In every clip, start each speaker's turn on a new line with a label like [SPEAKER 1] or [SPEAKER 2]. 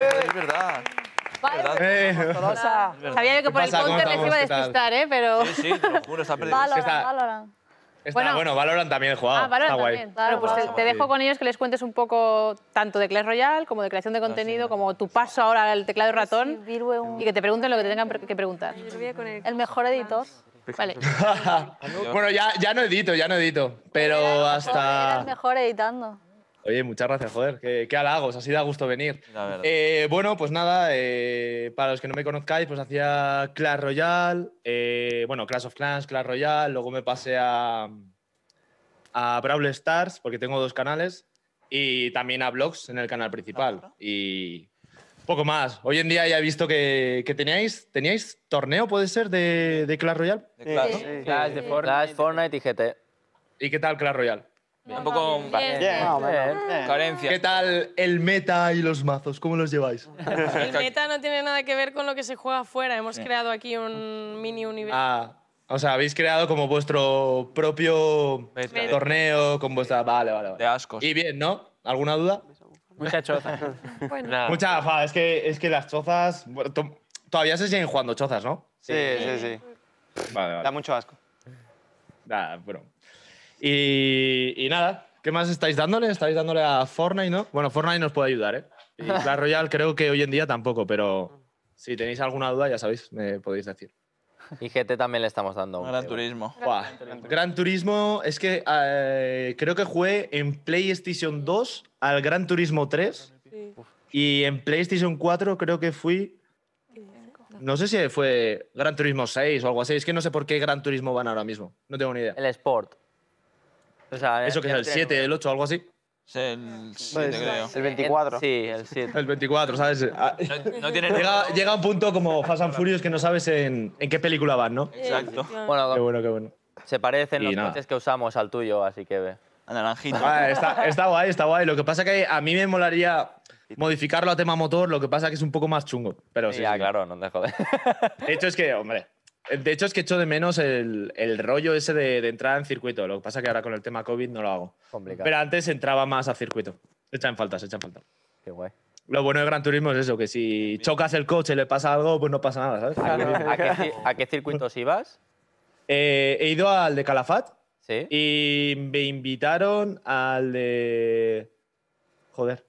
[SPEAKER 1] Es verdad.
[SPEAKER 2] Vale, pues, eh. Sabía que por el counter les iba a despistar, ¿eh? Pero... Sí,
[SPEAKER 1] sí, te lo juro, está perdido. Valorant, está, bueno, Valorant también he jugado. Ah, Valorant está guay.
[SPEAKER 2] También, pues te, dejo con
[SPEAKER 1] ellos que les cuentes un poco tanto de Clash Royale como de creación de ah, contenido, como tu paso ahora al teclado ratón y que te pregunten lo que tengan que preguntar. El mejor editor. Vale.
[SPEAKER 2] bueno, ya, ya no edito, ya no edito, pero hasta...
[SPEAKER 1] Mejor editando.
[SPEAKER 2] Oye, muchas gracias, joder, qué, qué halagos, así da gusto venir. Eh, bueno, pues nada, eh, para los que no me conozcáis, pues hacía Clash Royale, eh, bueno, Clash of Clans, Clash Royale, luego me pasé a, a Brawl Stars, porque tengo dos canales, y también a Blogs en el canal principal. Y poco más. Hoy en día ya he visto que, que teníais, teníais torneo, ¿puede ser, de, Clash Royale? Clash, sí. Clash, de Fortnite y GT. ¿Y qué tal Clash Royale? Un poco carencia. ¿Qué tal el meta y los mazos? ¿Cómo los lleváis? el meta
[SPEAKER 1] no tiene nada que ver con lo que se juega afuera. Hemos creado aquí un mini universo.
[SPEAKER 2] Ah, o sea, habéis creado como vuestro propio torneo con vuestra... Vale, vale, vale. De ascos. Y bien, ¿no? ¿Alguna duda? Mucha choza. bueno. Mucha afa. Es que, es que las chozas... Todavía se siguen jugando chozas, ¿no? Sí, sí, sí. Vale, vale. Da mucho asco. Nada, bueno. Y, nada, ¿qué más estáis dándole? ¿Estáis dándole a Fortnite, no? Bueno, Fortnite nos puede ayudar, ¿eh? Y Clash creo que hoy en día tampoco, pero si tenéis alguna duda, ya sabéis, me podéis decir. Y GT también le estamos dando. Gran Turismo. Gran, Gran, Gran Turismo. es que eh, creo que jugué en PlayStation 2 al Gran Turismo 3 y en PlayStation 4 creo que fui... No sé si fue Gran Turismo 6 o algo así. Es que no sé por qué Gran Turismo van ahora mismo. No tengo ni idea. El Sport. ¿Eso que es el 7, el 8 algo así? el 7, pues, creo. El 24. Sí, el 7. El 24, ¿sabes? No, tiene ah, llega, llega un punto como Fast and Furious que no sabes en, qué película van, ¿no? Exacto.
[SPEAKER 1] Bueno, qué bueno, qué bueno. Se parecen los coches que usamos al tuyo, así que ve.
[SPEAKER 2] está, guay, está guay. Lo que pasa que a mí me molaría modificarlo a tema motor, lo que pasa que es un poco más chungo. Pero sí, ya, claro, no te jodas. De hecho, es que, hombre, de hecho, es que echo de menos el, rollo ese de, entrar en circuito. Lo que pasa que ahora con el tema COVID no lo hago. Pero antes entraba más a circuito. Se echan falta, se echan falta. Qué guay. Lo bueno de Gran Turismo es eso, que si chocas el coche y le pasa algo, pues no pasa nada, ¿sabes? ¿A, qué, circuitos ibas? Eh, he ido al de Calafat. Sí. Y me invitaron al de... Joder.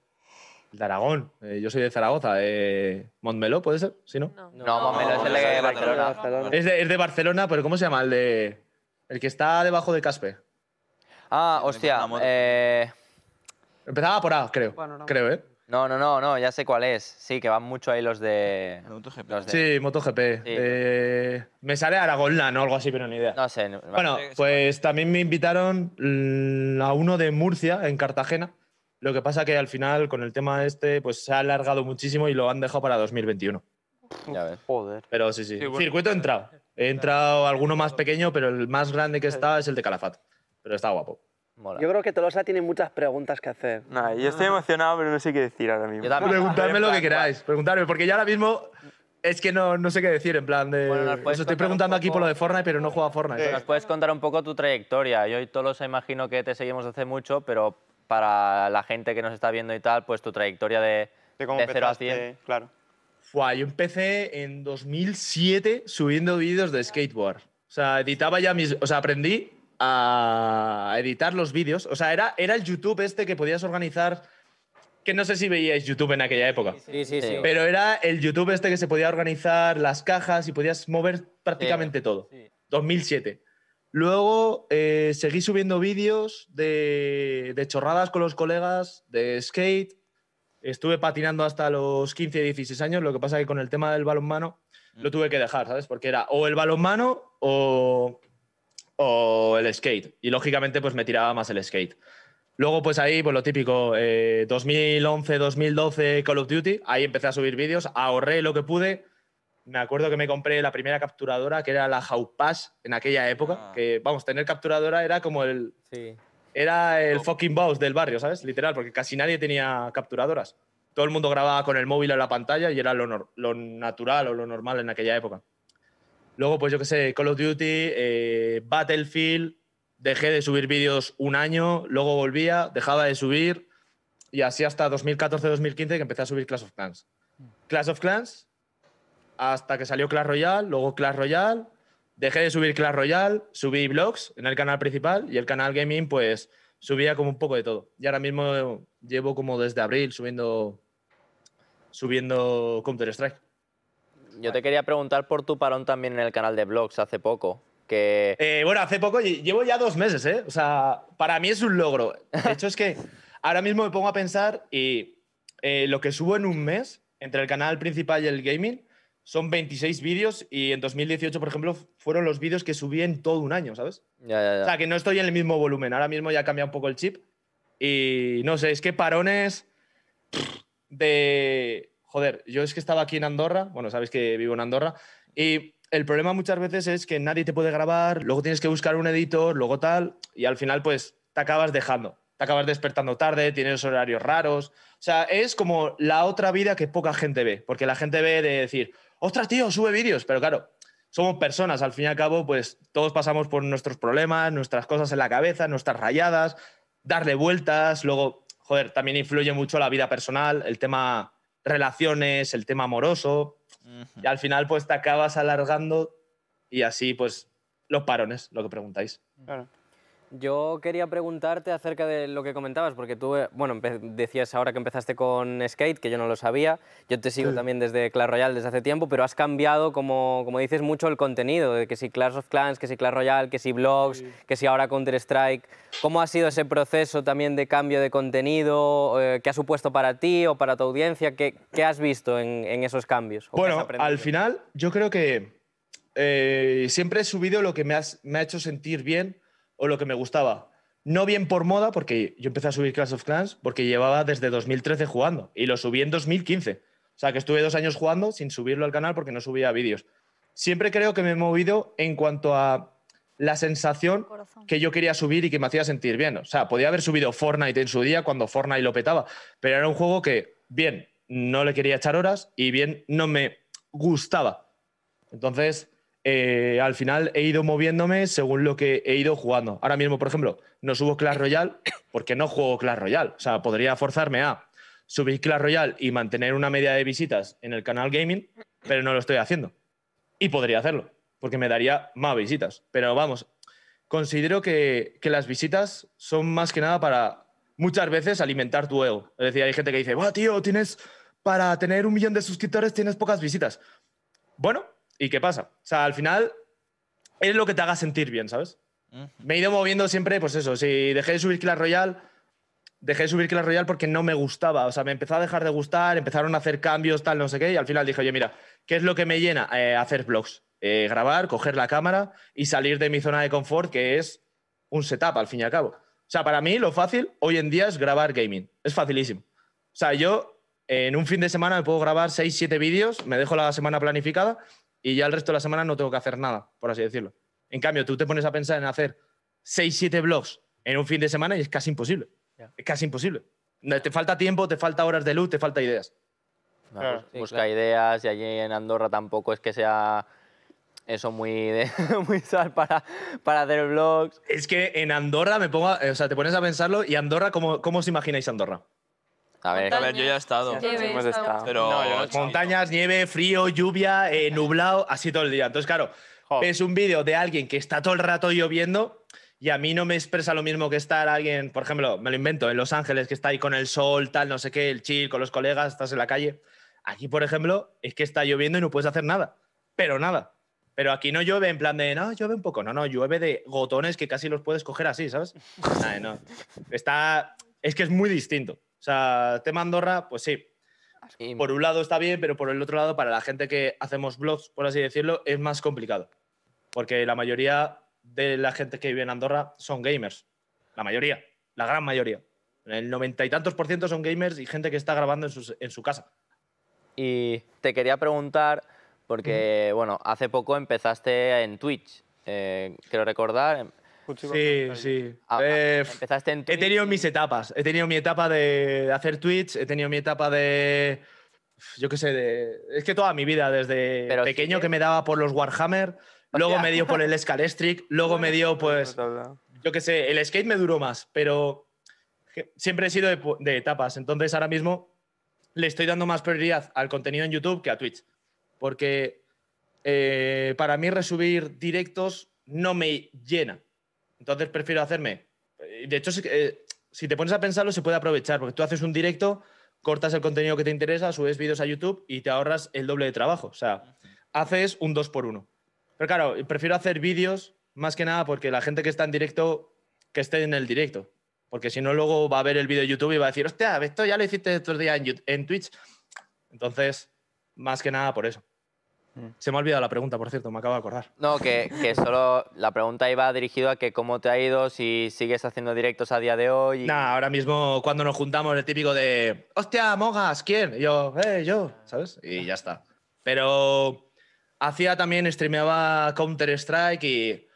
[SPEAKER 2] De Aragón. Eh, yo soy de Zaragoza. Eh, ¿Montmeló puede ser? no? No, Montmeló es el de, Barcelona. Es, de, Barcelona, pero ¿cómo se llama? El de. El que está debajo de Caspe. Ah, hostia.
[SPEAKER 1] Eh, Empezaba por A, creo. Creo, ¿eh? No, no, no, no, ya sé cuál es. Sí, que van mucho ahí los de. MotoGP. Sí, MotoGP.
[SPEAKER 2] Eh, me
[SPEAKER 1] sale Aragón, ¿no? Algo así, pero ni idea. No sé. Bueno,
[SPEAKER 2] pues también me invitaron a uno de Murcia, en Cartagena, lo que pasa que al final con el tema este pues se ha alargado muchísimo y lo han dejado para 2021. Ya ves. Joder. Pero sí, sí. Circuito entrado. He entrado alguno más pequeño, pero el más grande que está es el de Calafat. Pero está guapo.
[SPEAKER 1] Yo creo que Tolosa
[SPEAKER 2] tiene muchas preguntas que hacer. Nah, yo estoy emocionado, pero no sé qué decir ahora mismo. Preguntarme lo que queráis, preguntarme, porque yo ahora mismo es que no, no sé qué decir, en plan de... Bueno, estoy preguntando aquí por lo de Fortnite, pero no juega Fortnite. Nos
[SPEAKER 1] puedes contar un poco tu trayectoria. Yo y Tolosa imagino que te seguimos hace mucho, pero para la gente que nos está viendo y tal, pues tu trayectoria de, de, cómo 0 a 100.
[SPEAKER 2] Claro. yo empecé en 2007 subiendo vídeos de skateboard. O sea, editaba ya mis... O sea, aprendí a editar los vídeos. O sea, era, era el YouTube este que podías organizar que no sé si veíais YouTube en aquella época. Sí, sí, sí. Pero era el YouTube este que se podía organizar las cajas y podías mover prácticamente todo. 2007. Luego eh, seguí subiendo vídeos de, chorradas con los colegas, de skate. Estuve patinando hasta los 15, 16 años, lo que pasa que con el tema del balonmano lo mm. tuve que dejar, ¿sabes? Porque era o el balonmano o, o el skate. Y lógicamente pues me tiraba más el skate. Luego pues ahí, pues lo típico, 2011, eh, 2012 Call of Duty, ahí empecé a subir vídeos, ahorré lo que pude me acuerdo que me compré la primera capturadora, que era la Pass, en aquella época, ah. que vamos, tener capturadora era como el... Era el fucking boss del barrio, ¿sabes? Literal, porque casi nadie tenía capturadoras. Todo el mundo grababa con el móvil o la pantalla y era lo, natural o lo normal en aquella época. Luego, pues yo qué sé, Call of Duty, eh, Battlefield, dejé de subir vídeos un año, luego volvía, dejaba de subir y así hasta 2014-2015 que empecé a subir Clash of Clans. Mm. Clash of Clans hasta que salió Clash Royale, luego Clash Royale, dejé de subir Clash Royale, subí blogs en el canal principal y el canal gaming pues subía como un poco de todo. Y ahora mismo llevo como desde abril subiendo subiendo Counter Strike. Yo te quería preguntar por tu parón también en el canal de blogs hace poco. Que... Eh, bueno, hace poco, llevo ya dos meses, ¿eh? O sea, para mí es un logro. De hecho, es que ahora mismo me pongo a pensar y eh, lo que subo en un mes entre el canal principal y el gaming, son 26 vídeos y en 2018, por ejemplo, fueron los vídeos que subí en todo un año, ¿sabes?
[SPEAKER 1] Ya, ya, O sea, que
[SPEAKER 2] no estoy en el mismo volumen. Ahora mismo ya cambia un poco el chip. Y no sé, es que parones de... Joder, yo es que estaba aquí en Andorra, bueno, sabes que vivo en Andorra, y el problema muchas veces es que nadie te puede grabar, luego tienes que buscar un editor, luego tal, y al final pues te acabas dejando, te acabas despertando tarde, tienes horarios raros, o sea, es como la otra vida que poca gente ve, porque la gente ve de decir, ostras, tío, sube vídeos, pero claro, somos personas, al fin y al cabo, pues todos pasamos por nuestros problemas, nuestras cosas en la cabeza, nuestras rayadas, darle vueltas, luego, joder, también influye mucho la vida personal, el tema relaciones, el tema amoroso, y al final pues te acabas alargando y así pues los parones, lo que preguntáis. Claro.
[SPEAKER 1] Yo quería preguntarte acerca de lo que comentabas, porque tú, eh, bueno, decías ahora que empezaste con skate, que yo no lo sabía. Yo te sigo también desde Clash Royale desde hace tiempo, pero has cambiado, como, dices, mucho el contenido, de que si Clash of Clans, que si Clash Royale, que si blogs, que si ahora Counter-Strike. ¿Cómo ha sido ese proceso también de cambio de contenido? Eh, ¿Qué ha supuesto para ti o para tu audiencia? ¿Qué, has visto en, esos cambios?
[SPEAKER 2] bueno, al final yo creo que eh, siempre he subido lo que me, has, me ha hecho sentir bien o lo que me gustaba. No bien por moda, porque yo empecé a subir Clash of Clans porque llevaba desde 2013 jugando y lo subí en 2015. O sea que estuve dos años jugando sin subirlo al canal porque no subía vídeos. Siempre creo que me he movido en cuanto a la sensación que yo quería subir y que me hacía sentir bien. O sea, podía haber subido Fortnite en su día cuando Fortnite lo petaba, pero era un juego que, bien, no le quería echar horas y bien, no me gustaba. Entonces, eh, al final he ido moviéndome según lo que he ido jugando. Ahora mismo, por ejemplo, no subo Clash Royale porque no juego Clash Royale. O sea, podría forzarme a subir Clash Royale y mantener una media de visitas en el canal gaming, pero no lo estoy haciendo. Y podría hacerlo, porque me daría más visitas. Pero vamos, considero que, las visitas son más que nada para muchas veces alimentar tu ego. Es decir, hay gente que dice, bueno, tío, tienes, para tener un millón de suscriptores tienes pocas visitas. Bueno, ¿Y qué pasa? O sea, al final es lo que te haga sentir bien, ¿sabes? Me he ido moviendo siempre, pues eso, si dejé de subir Clash Royale, dejé de subir Clash Royale porque no me gustaba, o sea, me empezó a dejar de gustar, empezaron a hacer cambios, tal, no sé qué, y al final dije, oye, mira, ¿qué es lo que me llena? Eh, hacer vlogs, eh, grabar, coger la cámara y salir de mi zona de confort, que es un setup, al fin y al cabo. O sea, para mí lo fácil hoy en día es grabar gaming, es facilísimo. O sea, yo en un fin de semana me puedo grabar 6, 7 vídeos, me dejo la semana planificada y ya el resto de la semana no tengo que hacer nada, por así decirlo. En cambio, tú te pones a pensar en hacer 6, 7 blogs en un fin de semana y es casi imposible. Es casi imposible. Te falta tiempo, te falta horas de luz, te falta ideas. Pues
[SPEAKER 1] busca ideas y allí en Andorra tampoco es que sea eso muy,
[SPEAKER 2] sal para, para hacer blogs. Es que en Andorra me pongo, o sea, te pones a pensarlo y Andorra, ¿cómo, cómo os imagináis Andorra?
[SPEAKER 1] A ver, yo ya he estado. Pero
[SPEAKER 2] montañas, nieve, frío, lluvia, eh, nublado, así todo el día. Entonces, claro, es un vídeo de alguien que está todo el rato lloviendo y a mí no me expresa lo mismo que estar alguien, por ejemplo, me lo invento, en Los Ángeles, que está ahí con el sol, tal, no sé qué, el chill, con los colegas, estás en la calle. Aquí, por ejemplo, es que está lloviendo y no puedes hacer nada, pero nada. Pero aquí no llueve en plan de, no, llueve un poco, no, no, llueve de gotones que casi los puedes coger así, ¿sabes? no. Está, es que es muy distinto. O sea, tema Andorra, pues sí. Por un lado está bien, pero por el otro lado, para la gente que hacemos blogs, por así decirlo, es más complicado. Porque la mayoría de la gente que vive en Andorra son gamers. La mayoría, la gran mayoría. El noventa y tantos por ciento son gamers y gente que está grabando en, su casa.
[SPEAKER 1] Y te quería preguntar, porque, bueno, hace poco empezaste en Twitch, eh, quiero recordar, Sí, sí. Ah, eh,
[SPEAKER 2] he tenido mis etapas. He tenido mi etapa de hacer Twitch, he tenido mi etapa de. Yo qué sé, de, es que toda mi vida, desde pequeño ¿eh? que me daba por los Warhammer, luego me dio por el Scalestric, luego me dio pues yo qué sé, el skate me duró más, pero siempre he sido de, etapas. Entonces ahora mismo le estoy dando más prioridad al contenido en YouTube que a Twitch. Porque eh, para mí resubir directos no me llena. Entonces prefiero hacerme. Eh, de hecho, eh, si, te pones a pensarlo, se puede aprovechar, porque tú haces un directo, cortas el contenido que te interesa, subes vídeos a YouTube y te ahorras el doble de trabajo. O sea, haces un dos por uno. Pero claro, prefiero hacer vídeos más que nada porque la gente que está en directo, que esté en el directo. Porque si no, luego va a ver el vídeo de YouTube y va a decir, hostia, esto ya lo hiciste estos días en, en Twitch. Entonces, más que nada por eso. Mm. Se me ha olvidado la pregunta, por cierto, me acabo de acordar.
[SPEAKER 1] No, que, solo la pregunta iba dirigida a que cómo te ha ido, si sigues haciendo directos a día de hoy. Nah,
[SPEAKER 2] ahora mismo cuando nos juntamos el típico de, hostia, mogas, ¿quién? yo, eh, yo, ¿sabes? Y ya está. Pero hacía también, streameaba Counter-Strike y...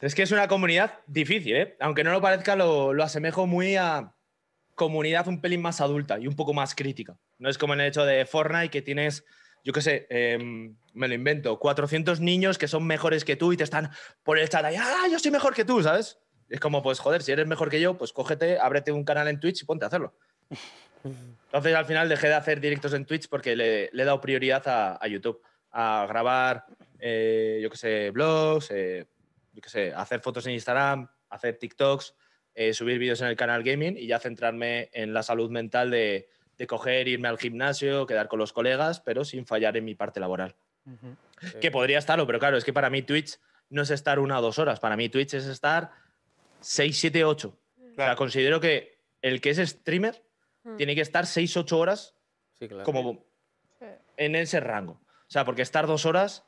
[SPEAKER 2] es que es una comunidad difícil, ¿eh? Aunque no lo parezca, lo, lo asemejo muy a comunidad un pelín más adulta y un poco más crítica. No es como en el hecho de Fortnite que tienes yo qué sé, em, me lo invento, 400 niños que son mejores que tú y te están por el chat ahí, ah, yo soy mejor que tú, ¿sabes? Es como, pues joder, si eres mejor que yo, pues cógete, ábrete un canal en Twitch y ponte a hacerlo. Entonces al final dejé de hacer directos en Twitch porque le, he dado prioridad a, YouTube, a grabar, eh, yo qué sé, blogs, eh, yo qué sé, hacer fotos en Instagram, hacer TikToks, eh, subir vídeos en el canal gaming y ya centrarme en la salud mental de de coger, irme al gimnasio, quedar con los colegas, pero sin fallar en mi parte laboral. Que podría estarlo, pero claro, es que para mí Twitch no es estar una o dos horas, para mí Twitch es estar seis, siete, ocho. O sea, considero que el que es streamer hmm. tiene que estar seis, ocho horas como en ese rango. O sea, porque estar dos horas...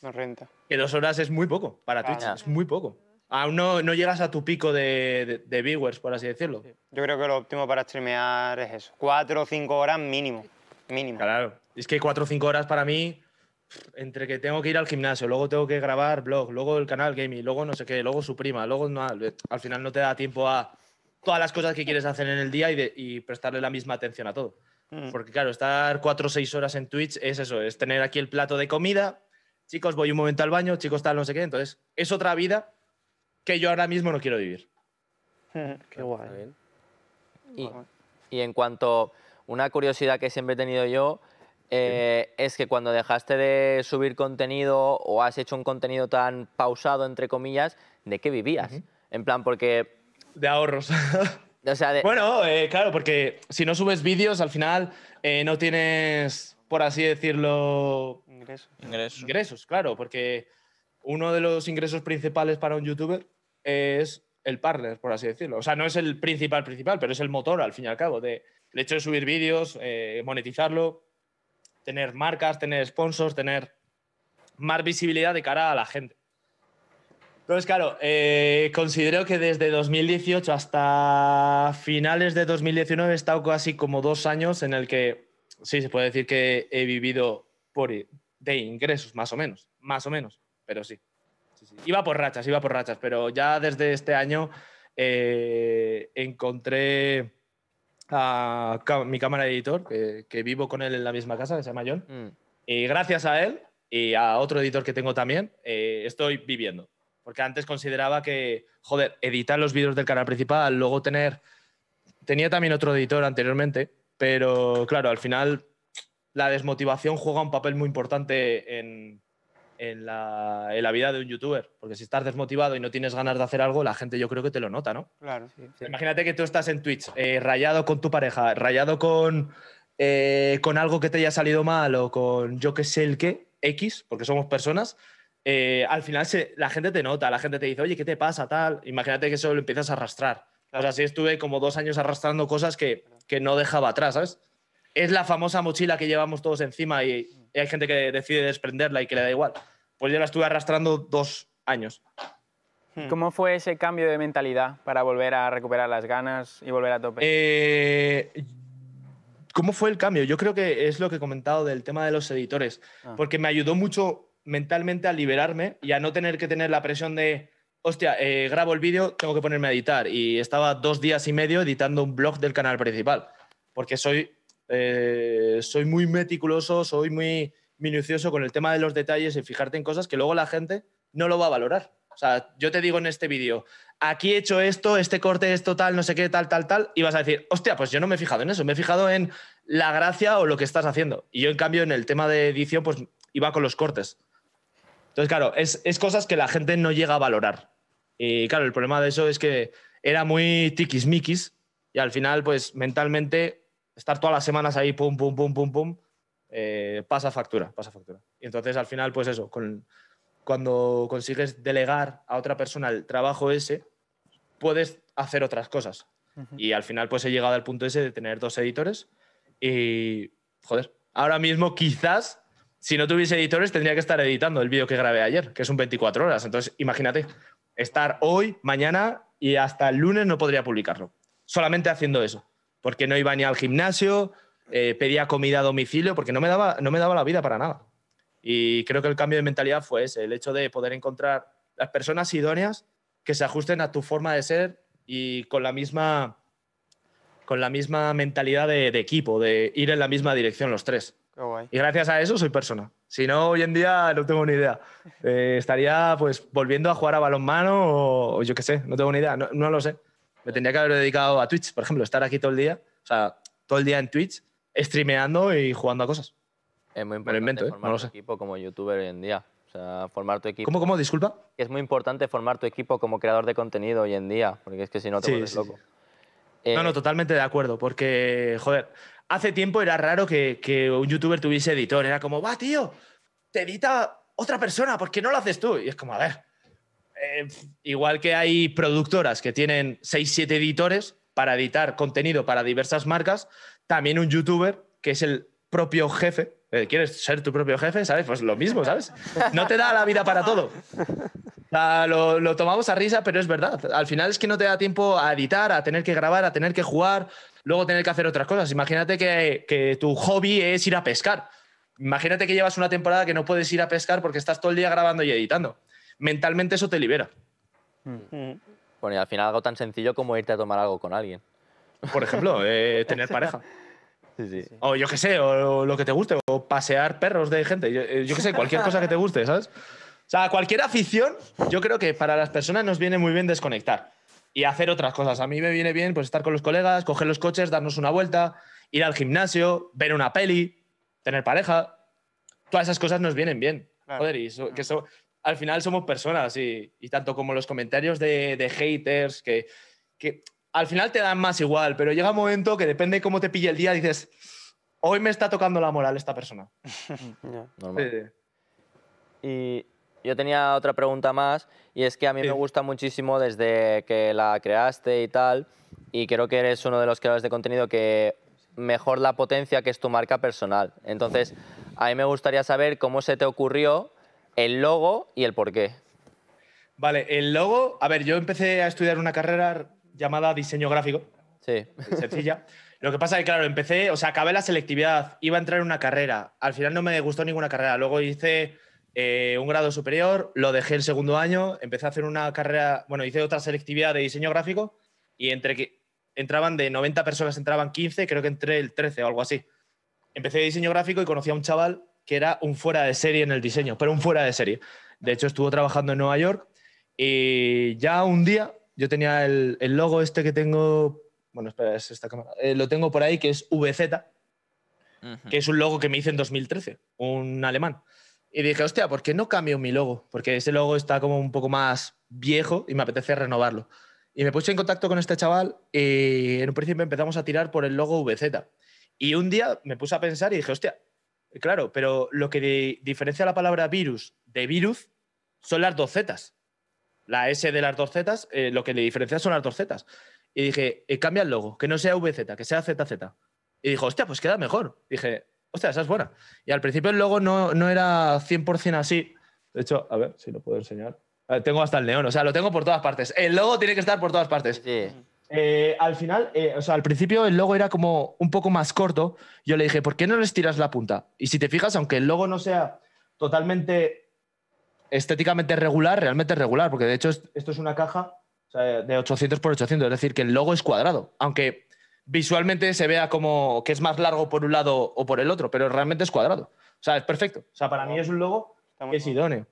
[SPEAKER 2] No renta. Que dos horas es muy poco para Twitch, es muy poco aún no, llegas a tu pico de, viewers, por así decirlo. Yo creo que lo óptimo para streamear es eso. Cuatro o cinco horas mínimo. Mínimo. Claro. Es que cuatro o cinco horas para mí, entre que tengo que ir al gimnasio, luego tengo que grabar blog, luego el canal gaming, luego no sé qué, luego su prima, luego al final no te da tiempo a todas las cosas que quieres hacer en el día y, prestarle la misma atención a todo. Mm. Porque claro, estar cuatro o seis horas en Twitch es eso, es tener aquí el plato de comida, chicos, voy un momento al baño, chicos, tal, no sé qué. Entonces, es otra vida que yo ahora mismo no quiero vivir.
[SPEAKER 1] Qué guay. Y, en cuanto, una curiosidad que siempre he tenido yo, eh, es que cuando dejaste de subir contenido o has hecho un contenido tan pausado, entre comillas, ¿de qué vivías? En plan, porque... De ahorros.
[SPEAKER 2] sea, Bueno, eh, claro, porque si no subes vídeos, al final eh, no tienes, por así decirlo... Ingresos. Ingresos. Ingresos, claro, porque uno de los ingresos principales para un youtuber es el partner, por así decirlo. O sea, no es el principal principal, pero es el motor, al fin y al cabo, de el hecho de subir vídeos, eh, monetizarlo, tener marcas, tener sponsors, tener más visibilidad de cara a la gente. Entonces, claro, eh, considero que desde 2018 hasta finales de 2019 he estado casi como dos años en el que, sí, se puede decir que he vivido por, de ingresos, más o menos, más o menos, pero sí. Iba por rachas, iba por rachas, pero ya desde este año eh, encontré a mi cámara de editor, que, vivo con él en la misma casa, que se llama John. Mm. Y gracias a él y a otro editor que tengo también, eh, estoy viviendo. Porque antes consideraba que, joder, editar los vídeos del canal principal, luego tener... Tenía también otro editor anteriormente, pero claro, al final la desmotivación juega un papel muy importante en, en la, vida de un youtuber. Porque si estás desmotivado y no tienes ganas de hacer algo, la gente yo creo que te lo nota, ¿no? Claro. Imagínate que tú estás en Twitch, eh, rayado con tu pareja, rayado con, eh, con algo que te haya salido mal o con yo que sé el qué, X, porque somos personas. Eh, al final la gente te nota, la gente te dice, oye, ¿qué te pasa? Tal. Imagínate que eso lo empiezas a arrastrar. O sea, así estuve como dos años arrastrando cosas que, que no dejaba atrás, ¿sabes? Es la famosa mochila que llevamos todos encima y y hay gente que decide desprenderla y que le da igual. Pues yo la estuve arrastrando dos años.
[SPEAKER 1] Hmm. ¿Cómo fue ese cambio de mentalidad para volver a recuperar las
[SPEAKER 2] ganas y volver a tope? Eh, ¿Cómo fue el cambio? Yo creo que es lo que he comentado del tema de los editores, ah. porque me ayudó mucho mentalmente a liberarme y a no tener que tener la presión de, hostia, eh, grabo el vídeo, tengo que ponerme a editar. Y estaba dos días y medio editando un blog del canal principal, porque soy eh, soy muy meticuloso, soy muy minucioso con el tema de los detalles y fijarte en cosas que luego la gente no lo va a valorar. O sea, yo te digo en este vídeo, aquí he hecho esto, este corte es total, no sé qué, tal, tal, tal, y vas a decir, hostia, pues yo no me he fijado en eso, me he fijado en la gracia o lo que estás haciendo. Y yo, en cambio, en el tema de edición, pues iba con los cortes. Entonces, claro, es, es cosas que la gente no llega a valorar. Y claro, el problema de eso es que era muy tiquismiquis y al final, pues mentalmente estar todas las semanas ahí, pum, pum, pum, pum, pum, eh, pasa factura, pasa factura. Y entonces al final, pues eso, con, cuando consigues delegar a otra persona el trabajo ese, puedes hacer otras cosas. Y al final, pues he llegado al punto ese de tener dos editores y, joder, ahora mismo quizás, si no tuviese editores, tendría que estar editando el vídeo que grabé ayer, que es un 24 horas. Entonces, imagínate, estar hoy, mañana y hasta el lunes no podría publicarlo. Solamente haciendo eso porque no iba ni al gimnasio, eh, pedía comida a domicilio, porque no me, daba, no me daba la vida para nada. Y creo que el cambio de mentalidad fue ese, el hecho de poder encontrar las personas idóneas que se ajusten a tu forma de ser y con la misma, con la misma mentalidad de, equipo, de ir en la misma dirección los tres. Y gracias a eso soy persona. Si no, hoy en día no tengo ni idea. Eh, estaría pues volviendo a jugar a balonmano o, o yo qué sé, no tengo ni idea, no lo sé. Me tendría que haber dedicado a Twitch, por ejemplo, estar aquí todo el día, o sea, todo el día en Twitch, streameando y jugando a cosas. Es muy importante ¿eh? formar tu
[SPEAKER 1] equipo como youtuber hoy en día. O sea, formar tu equipo. ¿Cómo, cómo? Disculpa. Es muy importante formar tu equipo como creador de contenido hoy en día, porque es que si no te vuelves loco.
[SPEAKER 2] No, no, eh, totalmente de acuerdo, porque, joder, hace tiempo era raro que, que un youtuber tuviese editor. Era como, va, tío, te edita otra persona, ¿por qué no lo haces tú? Y es como, a ver, eh, igual que hay productoras que tienen 6, 7 editores para editar contenido para diversas marcas, también un youtuber que es el propio jefe. Eh, ¿Quieres ser tu propio jefe? ¿Sabes? Pues lo mismo, ¿sabes? No te da la vida para todo. lo, tomamos a risa, pero es verdad. Al final es que no te da tiempo a editar, a tener que grabar, a tener que jugar, luego tener que hacer otras cosas. Imagínate que tu hobby es ir a pescar. Imagínate que llevas una temporada que no puedes ir a pescar porque estás todo el día grabando y editando mentalmente eso te libera. Mm.
[SPEAKER 1] Bueno, y al final algo tan sencillo como irte a tomar algo
[SPEAKER 2] con alguien. Por ejemplo, eh, tener pareja. O yo qué sé, o, lo que te guste, o pasear perros de gente, eh, yo, qué sé, cualquier cosa que te guste, ¿sabes? O sea, cualquier afición, yo creo que para las personas nos viene muy bien desconectar y hacer otras cosas. A mí me viene bien pues estar con los colegas, coger los coches, darnos una vuelta, ir al gimnasio, ver una peli, tener pareja. Todas esas cosas nos vienen bien. Joder, y eso al final somos personas y, tanto como los comentarios de, haters que, al final te dan más igual, pero llega un momento que depende de cómo te pille el día, dices, hoy me está tocando la moral esta persona.
[SPEAKER 1] Y yo tenía otra pregunta más y es que a mí me gusta muchísimo desde que la creaste y tal, y creo que eres uno de los creadores de contenido que mejor la potencia que es tu marca personal. Entonces, a mí me gustaría saber cómo se te ocurrió el logo y el por qué.
[SPEAKER 2] Vale, el logo, a ver, yo empecé a estudiar una carrera llamada diseño gráfico. Sí. Sencilla. Lo que pasa es que, claro, empecé, o sea, acabé la selectividad, iba a entrar en una carrera. Al final no me gustó ninguna carrera. Luego hice eh, un grado superior, lo dejé el segundo año, empecé a hacer una carrera, bueno, hice otra selectividad de diseño gráfico y entre que entraban de 90 personas, entraban 15, creo que entré el 13 o algo así. Empecé diseño gráfico y conocí a un chaval que era un fuera de serie en el diseño, pero un fuera de serie. De hecho, estuvo trabajando en Nueva York y ya un día yo tenía el, logo este que tengo, bueno, espera, es esta cámara, eh, lo tengo por ahí que es VZ, que es un logo que me hice en 2013, un alemán. Y dije, hostia, ¿por qué no cambio mi logo? Porque ese logo está como un poco más viejo y me apetece renovarlo. Y me puse en contacto con este chaval y en un principio empezamos a tirar por el logo VZ. Y un día me puse a pensar y dije, hostia, Claro, pero lo que diferencia la palabra virus de virus son las dos zetas. La S de las dos zetas, eh, lo que le diferencia son las dos zetas. Y dije, eh, cambia el logo, que no sea VZ, que sea ZZ. Y dijo, hostia, pues queda mejor. dije, hostia, esa es buena. Y al principio el logo no, no era 100% así. De hecho, a ver si lo puedo enseñar. Eh, tengo hasta el neón, o sea, lo tengo por todas partes. El logo tiene que estar por todas partes. Sí. Eh, al final, eh, o sea, al principio el logo era como un poco más corto. Yo le dije, ¿por qué no les tiras la punta? Y si te fijas, aunque el logo no sea totalmente estéticamente regular, realmente regular, porque de hecho esto es una caja de 800 por 800, es decir, que el logo es cuadrado, aunque visualmente se vea como que es más largo por un lado o por el otro, pero realmente es cuadrado. O sea, es perfecto. O sea, para mí es un logo que es idóneo.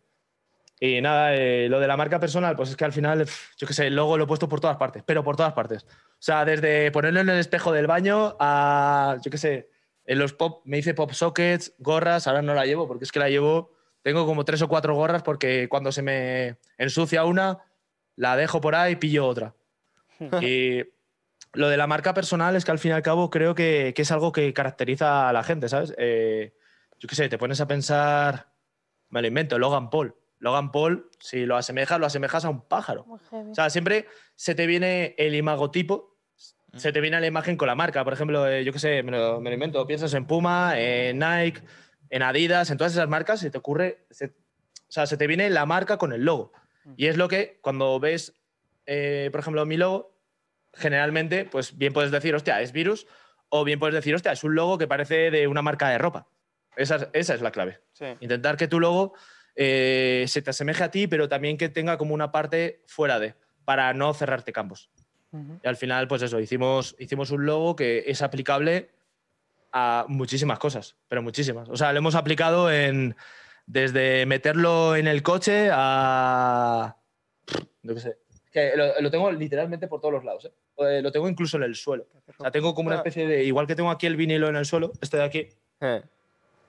[SPEAKER 2] Y nada, eh, lo de la marca personal, pues es que al final, yo qué sé, el logo lo he puesto por todas partes, pero por todas partes. O sea, desde ponerlo en el espejo del baño a, yo qué sé, en los pop, me hice pop sockets, gorras, ahora no la llevo porque es que la llevo, tengo como tres o cuatro gorras porque cuando se me ensucia una, la dejo por ahí y pillo otra. y lo de la marca personal es que al fin y al cabo creo que, es algo que caracteriza a la gente, ¿sabes? Eh, yo qué sé, te pones a pensar, me lo invento, Logan Paul. Logan Paul, si lo asemejas, lo asemejas a un pájaro. O sea, siempre se te viene el imagotipo, se te viene la imagen con la marca. Por ejemplo, eh, yo qué sé, me lo, invento, piensas en Puma, en Nike, en Adidas, en todas esas marcas, se te ocurre, o sea, se te viene la marca con el logo. Mm. Y es lo que cuando ves, eh, por ejemplo, mi logo, generalmente, pues bien puedes decir, hostia, es virus, o bien puedes decir, hostia, es un logo que parece de una marca de ropa. Esa, es la clave. Intentar que tu logo eh, se te asemeje a ti, pero también que tenga como una parte fuera de, para no cerrarte campos. Y al final, pues eso, hicimos, hicimos un logo que es aplicable a muchísimas cosas, pero muchísimas. O sea, lo hemos aplicado en desde meterlo en el coche a... No sé. Que lo, lo, tengo literalmente por todos los lados. ¿eh? Eh, lo tengo incluso en el suelo. O sea, tengo como una ah. especie de... Igual que tengo aquí el vinilo en el suelo, este de aquí.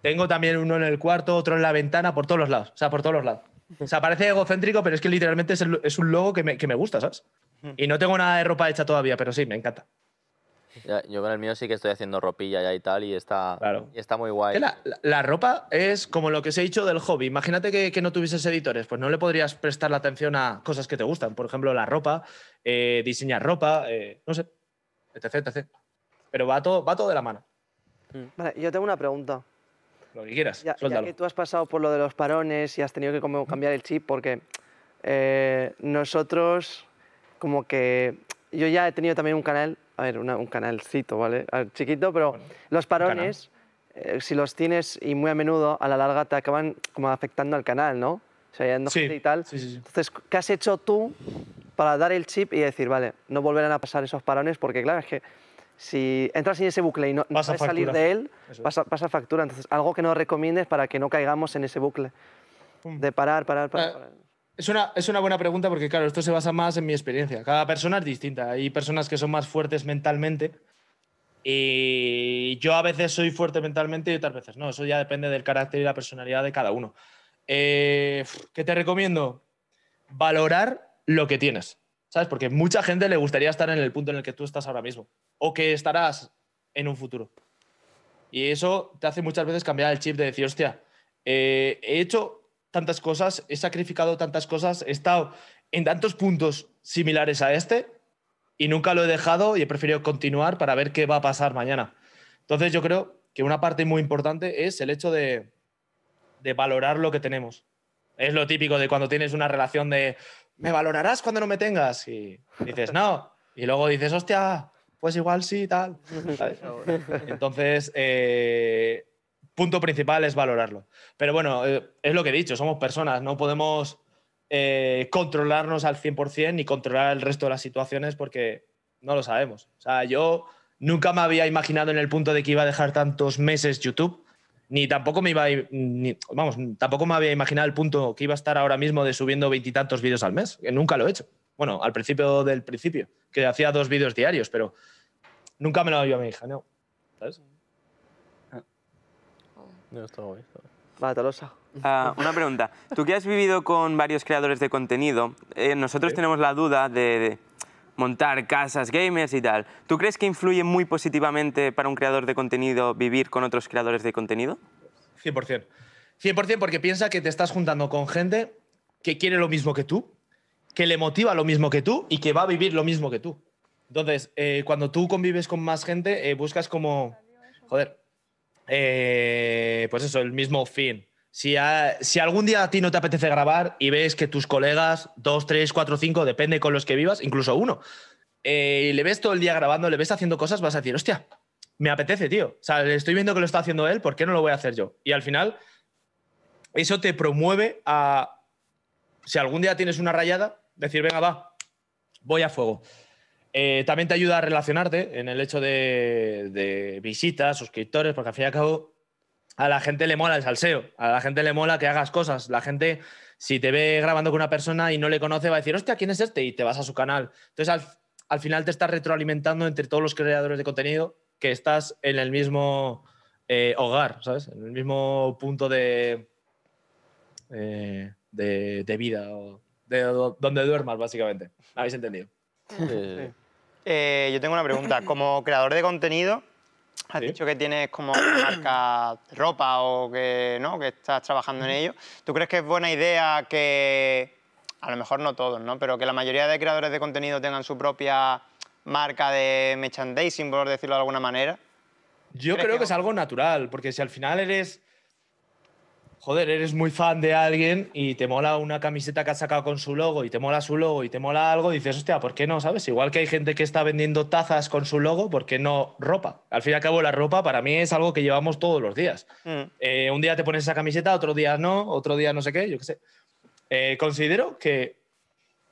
[SPEAKER 2] Tengo también uno en el cuarto, otro en la ventana, por todos los lados. O sea, por todos los lados. O sea, parece egocéntrico, pero es que literalmente es, un logo que me, que me, gusta, ¿sabes? Hmm. Y no tengo nada de ropa hecha todavía, pero sí, me encanta.
[SPEAKER 1] yo con el mío sí que estoy haciendo ropilla ya y tal, y está, claro. y está muy guay.
[SPEAKER 2] La, ropa es como lo que se he dicho del hobby. Imagínate que, que, no tuvieses editores, pues no le podrías prestar la atención a cosas que te gustan. Por ejemplo, la ropa, eh, diseñar ropa, eh, no sé, etc, etc. Pero va todo, va todo de la mano. Hmm. Vale, yo tengo una pregunta lo que quieras. Ya, que
[SPEAKER 1] tú has pasado por lo de los parones y has tenido que como cambiar el chip, porque eh, nosotros, como que. Yo ya he tenido también un canal, a ver, un canalcito, ¿vale? chiquito, pero los parones, eh, si los tienes y muy a menudo, a la larga te acaban como afectando al canal, ¿no? O sea, gente y tal.
[SPEAKER 2] Entonces, ¿qué has hecho tú para dar el chip y decir, vale, no volverán a pasar esos parones? Porque, claro, es que si entras en ese bucle y no, vas puedes salir de él, pasa, factura. Entonces, algo que nos recomiendes para que no caigamos en ese bucle de parar, parar, ah, parar. Es una, es una buena pregunta porque, claro, esto se basa más en mi experiencia. Cada persona es distinta. Hay personas que son más fuertes mentalmente. Y yo a veces soy fuerte mentalmente y otras veces no. Eso ya depende del carácter y la personalidad de cada uno. Eh, ¿Qué te recomiendo? Valorar lo que tienes. ¿Sabes? Porque mucha gente le gustaría estar en el punto en el que tú estás ahora mismo o que estarás en un futuro. Y eso te hace muchas veces cambiar el chip de decir, hostia, eh, he hecho tantas cosas, he sacrificado tantas cosas, he estado en tantos puntos similares a este y nunca lo he dejado y he preferido continuar para ver qué va a pasar mañana. Entonces yo creo que una parte muy importante es el hecho de, de valorar lo que tenemos. Es lo típico de cuando tienes una relación de, me valorarás cuando no me tengas y dices, no. Y luego dices, hostia, pues igual sí, tal. Entonces, eh, punto principal es valorarlo. Pero bueno, eh, es lo que he dicho, somos personas, no podemos eh, controlarnos al 100% ni controlar el resto de las situaciones porque no lo sabemos. O sea, yo nunca me había imaginado en el punto de que iba a dejar tantos meses YouTube. Ni tampoco me iba a, vamos, tampoco me había imaginado el punto que iba a estar ahora mismo de subiendo veintitantos vídeos al mes, que nunca lo he hecho. Bueno, al principio del principio, que hacía dos vídeos diarios, pero Nunca me lo doy a mi hija, ¿no? ¿Sabes? Ah.
[SPEAKER 1] No, está guay. Va, ah, una pregunta. Tú que has vivido con varios creadores de contenido, eh, nosotros tenemos la duda de, de, montar casas gamers y tal. ¿Tú crees que influye muy positivamente para un creador de contenido vivir con otros creadores de contenido?
[SPEAKER 2] 100%. 100% porque piensa que te estás juntando con gente que quiere lo mismo que tú, que le motiva lo mismo que tú y que va a vivir lo mismo que tú. Entonces, eh, cuando tú convives con más gente, eh, buscas como, joder, eh, pues eso, el mismo fin. Si, algún día a ti no te apetece grabar y ves que tus colegas, dos, tres, cuatro, cinco, depende con los que vivas, incluso uno, y le ves todo el día grabando, le ves haciendo cosas, vas a decir, hostia, me apetece, tío. O sea, le estoy viendo que lo está haciendo él, ¿por qué no lo voy a hacer yo? Y al final, eso te promueve a, si algún día tienes una rayada, decir, venga, va, voy a fuego. Eh, también te ayuda a relacionarte en el hecho de, visitas, suscriptores, porque al fin y al cabo a la gente le mola el salseo, a la gente le mola que hagas cosas. La gente, si te ve grabando con una persona y no le conoce, va a decir, hostia, ¿quién es este? Y te vas a su canal. Entonces, al, final te estás retroalimentando entre todos los creadores de contenido que estás en el mismo eh, hogar, ¿sabes? En el mismo punto de, eh, de, vida o de, donde duermas, básicamente. ¿Habéis entendido? Sí. Eh, yo tengo una pregunta. Como creador de contenido, has dicho que tienes como marca
[SPEAKER 1] ropa o que, ¿no? que estás trabajando en ello. ¿Tú crees que es buena idea que,
[SPEAKER 2] a lo mejor no todos, ¿no? pero que la mayoría de creadores de contenido tengan su propia marca de merchandising, por decirlo de alguna manera? Yo creo que es algo natural, porque si al final eres joder, eres muy fan de alguien y te mola una camiseta que ha sacado con su logo y te mola su logo y te mola algo, dices, hostia, ¿por qué no? ¿Sabes? Igual que hay gente que está vendiendo tazas con su logo, ¿por qué no ropa? Al fin y al cabo, la ropa para mí es algo que llevamos todos los días. Mm. Eh, un día te pones esa camiseta, otro día no, otro día no sé qué, yo qué sé. Eh, considero que.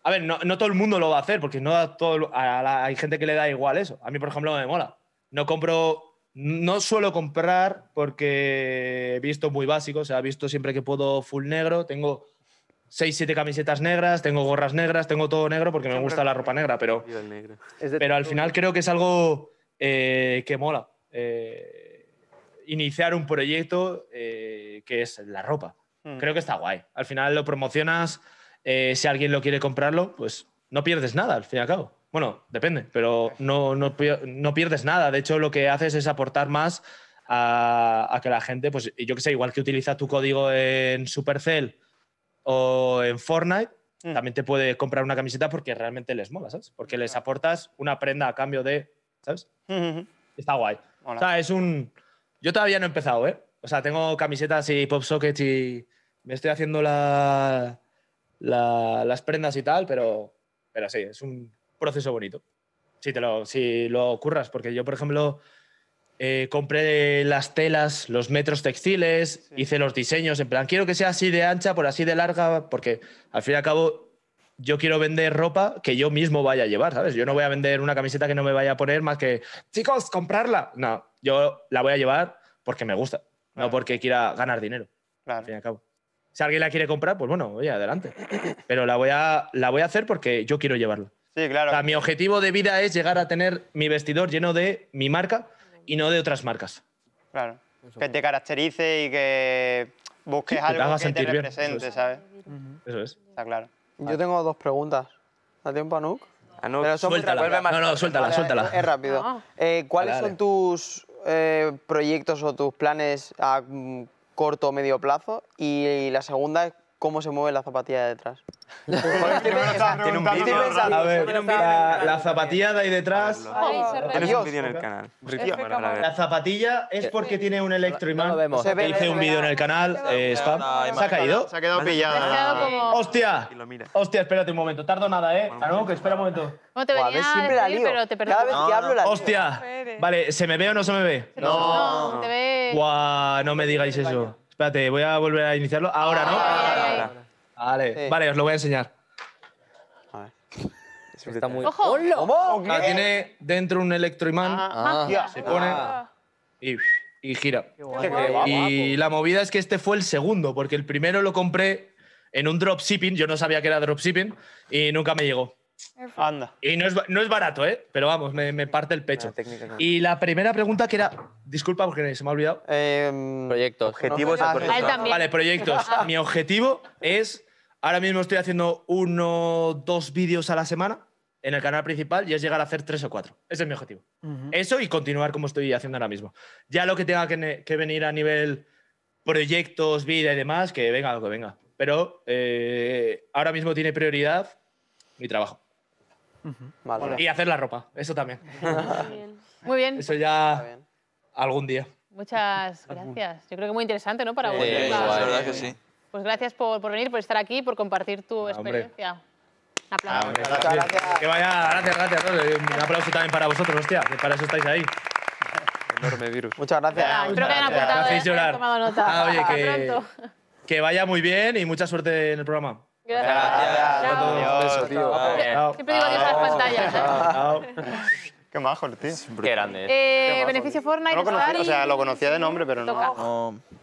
[SPEAKER 2] A ver, no, todo el mundo lo va a hacer, porque no todo, hay gente que le da igual eso. A mí, por ejemplo, me mola. No compro no suelo comprar porque he visto muy básico, o sea, he visto siempre que puedo full negro, tengo 6, 7 camisetas negras, tengo gorras negras, tengo todo negro porque me gusta la ropa negra, pero, pero al final creo que es algo eh, que mola. Eh, iniciar un proyecto eh, que es la ropa. Hmm. Creo que está guay. Al final lo promocionas, si alguien lo quiere comprarlo, pues no pierdes nada, al fin y al cabo. Bueno, depende, pero no, pierdes nada. De hecho, lo que haces es aportar más a, que la gente, pues yo que sé, igual que utiliza tu código en Supercell o en Fortnite, mm. también te puede comprar una camiseta porque realmente les mola, ¿sabes? Porque les aportas una prenda a cambio de, ¿sabes? Mm-hmm. Está guay. O sea, es un... Yo todavía no he empezado, ¿eh? O sea, tengo camisetas y pop sockets y me estoy haciendo la, las prendas y tal, pero, pero sí, es un, proceso bonito. Si, te lo, si lo porque yo, por ejemplo, eh, compré las telas, los metros textiles, hice los diseños, en plan, quiero que sea así de ancha, por así de larga, porque al fin y al cabo yo quiero vender ropa que yo mismo vaya a llevar, ¿sabes? Yo no voy a vender una camiseta que no me vaya a poner más que, chicos, comprarla. No, yo la voy a llevar porque me gusta, no porque quiera ganar dinero. Al fin y al cabo. Si alguien la quiere comprar, pues bueno, oye, adelante. Pero la voy a, la voy a hacer porque yo quiero llevarla. Sí, claro. O sea, mi objetivo de vida es llegar a tener mi vestidor lleno de mi marca y no de otras marcas. Claro. Que te caracterice y que busques algo que, que te represente, ¿sabes? Eso es. Está claro. Yo tengo dos preguntas. ¿Da tiempo, Anuk?
[SPEAKER 1] Anuk, suéltala. no, no, suéltala, suéltala. Es, rápido. Eh, ¿Cuáles son tus eh, proyectos o tus planes a mm,
[SPEAKER 2] corto o medio plazo? Y la segunda es cómo se mueve la zapatilla de detrás. un vídeo. A ver, la, zapatilla de ahí detrás. Tienes un vídeo en el canal. La zapatilla es porque tiene un electroimán. Hice un vídeo en el canal, eh, spam. ¿Se ha caído? Se ha quedado pillada. ¡Hostia! Hostia, espérate un momento. Tardo nada, ¿eh? que espera un momento.
[SPEAKER 1] No te venía a pero te Cada vez hablo
[SPEAKER 2] la ¡Hostia! Vale, ¿se me ve o no se me ve? No. No, te ve. Guau, no me digáis eso. Espérate, voy a volver a iniciarlo. Ahora, ¿no? Ahora, Vale, os lo voy a enseñar. ¡Ojo! tiene dentro un electroimán, ah, ah. Ah. se pone y, gira. Y la movida es que este fue el segundo, porque el primero lo compré en un dropshipping, yo no sabía que era dropshipping, y nunca me llegó. Anda. Y no es, barato, ¿eh? Pero vamos, me, parte el pecho. y la primera pregunta que era. Disculpa porque se me ha olvidado. Eh, proyectos. Objetivos. Ah, vale, proyectos. Ah. Mi objetivo es. Ahora mismo estoy haciendo uno, dos vídeos a la semana en el canal principal y es llegar a hacer tres o cuatro. Ese es mi objetivo. Eso y continuar como estoy haciendo ahora mismo. Ya lo que tenga que, venir a nivel proyectos, vida y demás, que venga lo que venga. Pero eh, ahora mismo tiene prioridad mi trabajo y hacer la ropa, eso también.
[SPEAKER 1] Muy bien. Eso ya algún día. Muchas gracias. Yo creo que muy interesante, ¿no? Para vosotros. Sí, la verdad que sí. Pues gracias por, por, venir, por estar aquí, por compartir tu experiencia. Un ah, aplauso. gracias.
[SPEAKER 2] Que vaya, gracias, gracias. Un aplauso también para vosotros, hostia, que para eso estáis ahí. Enorme virus. Muchas gracias. que eh, Llorar. Ah, que vaya muy bien y mucha suerte en el programa. Gracias. eso Tío. Siempre digo adiós a las pantallas. ¿eh? Qué majo el tío. Qué grande. Eh, Beneficio Fortnite. No o sea, lo conocía de nombre, pero no.